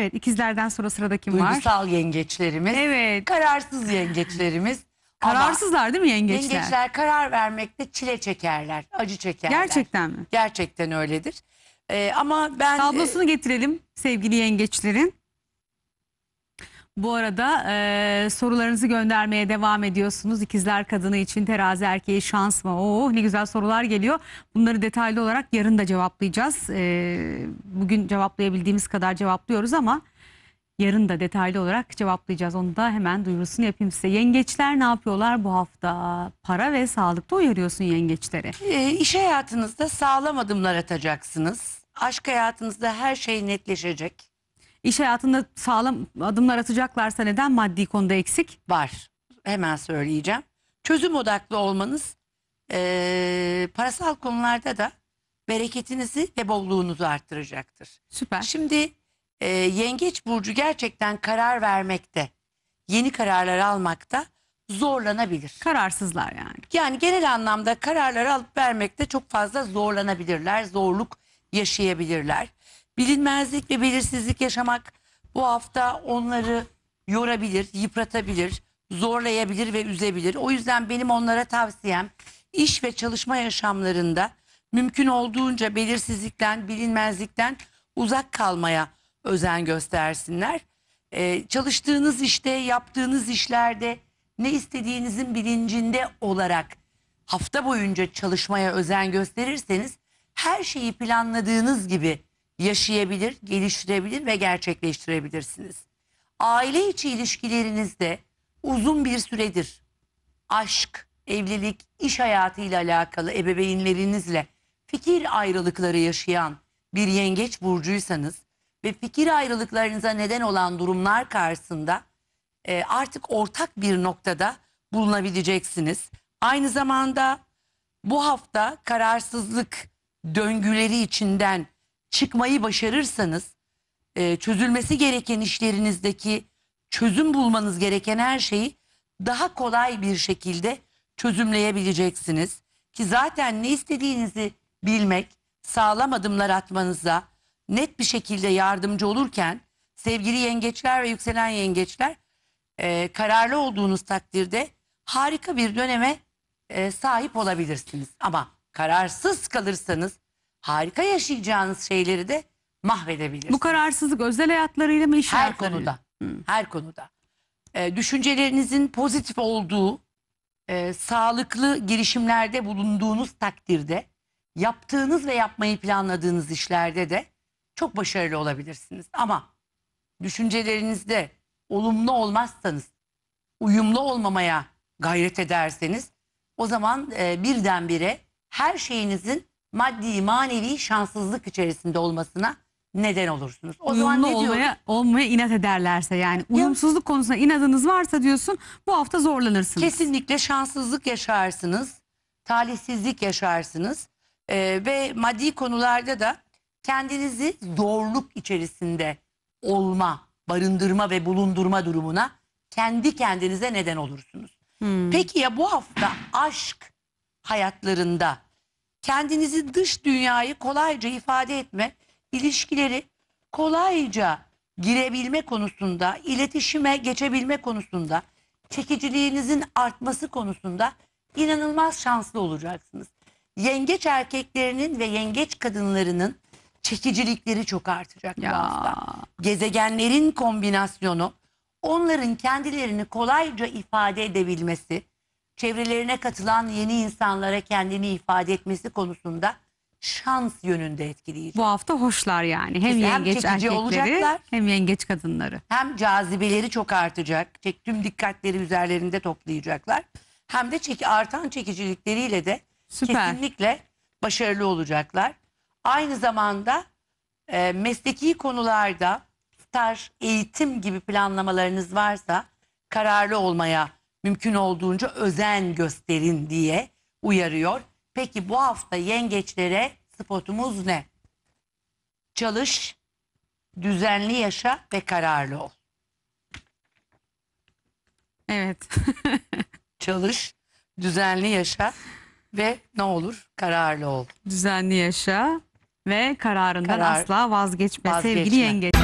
Evet ikizlerden sonra sıradaki var? Duygusal yengeçlerimiz. Evet. Kararsız yengeçlerimiz. Kararsızlar değil mi yengeçler? Yengeçler karar vermekte çile çekerler, acı çekerler. Gerçekten mi? Gerçekten öyledir. Ee, ama ben... Tablosunu e, getirelim sevgili yengeçlerin. Bu arada e, sorularınızı göndermeye devam ediyorsunuz. İkizler kadını için terazi erkeği şans mı? Oo ne güzel sorular geliyor. Bunları detaylı olarak yarın da cevaplayacağız. E, bugün cevaplayabildiğimiz kadar cevaplıyoruz ama yarın da detaylı olarak cevaplayacağız. Onu da hemen duyurusunu yapayım size. Yengeçler ne yapıyorlar bu hafta? Para ve sağlıkta uyarıyorsun yengeçleri. E, iş hayatınızda sağlam adımlar atacaksınız. Aşk hayatınızda her şey netleşecek iş hayatında sağlam adımlar atacaklarsa neden maddi konuda eksik? Var. Hemen söyleyeceğim. Çözüm odaklı olmanız e, parasal konularda da bereketinizi ve bolluğunuzu arttıracaktır. Süper. Şimdi e, yengeç burcu gerçekten karar vermekte, yeni kararlar almakta zorlanabilir. Kararsızlar yani. Yani genel anlamda kararları alıp vermekte çok fazla zorlanabilirler, zorluk yaşayabilirler. Bilinmezlik ve belirsizlik yaşamak bu hafta onları yorabilir, yıpratabilir, zorlayabilir ve üzebilir. O yüzden benim onlara tavsiyem iş ve çalışma yaşamlarında mümkün olduğunca belirsizlikten, bilinmezlikten uzak kalmaya özen göstersinler. Ee, çalıştığınız işte, yaptığınız işlerde ne istediğinizin bilincinde olarak hafta boyunca çalışmaya özen gösterirseniz her şeyi planladığınız gibi yaşayabilir, geliştirebilir ve gerçekleştirebilirsiniz. Aile içi ilişkilerinizde uzun bir süredir aşk, evlilik, iş hayatıyla alakalı ebeveynlerinizle fikir ayrılıkları yaşayan bir yengeç burcuysanız ve fikir ayrılıklarınıza neden olan durumlar karşısında e, artık ortak bir noktada bulunabileceksiniz. Aynı zamanda bu hafta kararsızlık döngüleri içinden çıkmayı başarırsanız e, çözülmesi gereken işlerinizdeki çözüm bulmanız gereken her şeyi daha kolay bir şekilde çözümleyebileceksiniz. Ki zaten ne istediğinizi bilmek sağlam adımlar atmanıza net bir şekilde yardımcı olurken sevgili yengeçler ve yükselen yengeçler e, kararlı olduğunuz takdirde harika bir döneme e, sahip olabilirsiniz. Ama kararsız kalırsanız harika yaşayacağınız şeyleri de mahvedebilir. Bu kararsızlık özel hayatlarıyla mı iş her hayatlarıyla? konuda. Hı. Her konuda. Ee, düşüncelerinizin pozitif olduğu, e, sağlıklı girişimlerde bulunduğunuz takdirde, yaptığınız ve yapmayı planladığınız işlerde de çok başarılı olabilirsiniz. Ama düşüncelerinizde olumlu olmazsanız, uyumlu olmamaya gayret ederseniz o zaman e, birdenbire her şeyinizin maddi manevi şanssızlık içerisinde olmasına neden olursunuz. O Uyumlu zaman ne olmaya, olmaya inat ederlerse yani uyumsuzluk konusunda inadınız varsa diyorsun bu hafta zorlanırsınız. Kesinlikle şanssızlık yaşarsınız, talihsizlik yaşarsınız Ee, ve maddi konularda da kendinizi zorluk içerisinde olma, barındırma ve bulundurma durumuna kendi kendinize neden olursunuz. Hmm. Peki ya bu hafta aşk hayatlarında kendinizi dış dünyayı kolayca ifade etme, ilişkileri kolayca girebilme konusunda, iletişime geçebilme konusunda, çekiciliğinizin artması konusunda inanılmaz şanslı olacaksınız. Yengeç erkeklerinin ve yengeç kadınlarının çekicilikleri çok artacak Ya. Gezegenlerin kombinasyonu, onların kendilerini kolayca ifade edebilmesi, çevrelerine katılan yeni insanlara kendini ifade etmesi konusunda şans yönünde etkileyici. Bu hafta hoşlar yani. Hem Biz yengeç çekici erkekleri olacaklar. hem yengeç kadınları. Hem cazibeleri çok artacak. Çek, tüm dikkatleri üzerlerinde toplayacaklar. Hem de çek, artan çekicilikleriyle de Süper. kesinlikle başarılı olacaklar. Aynı zamanda e, mesleki konularda staj, eğitim gibi planlamalarınız varsa kararlı olmaya mümkün olduğunca özen gösterin diye uyarıyor. Peki bu hafta yengeçlere spotumuz ne? Çalış, düzenli yaşa ve kararlı ol. Evet. Çalış, düzenli yaşa ve ne olur kararlı ol. Düzenli yaşa ve kararından Karar- asla vazgeçme. Sevgili yengeç.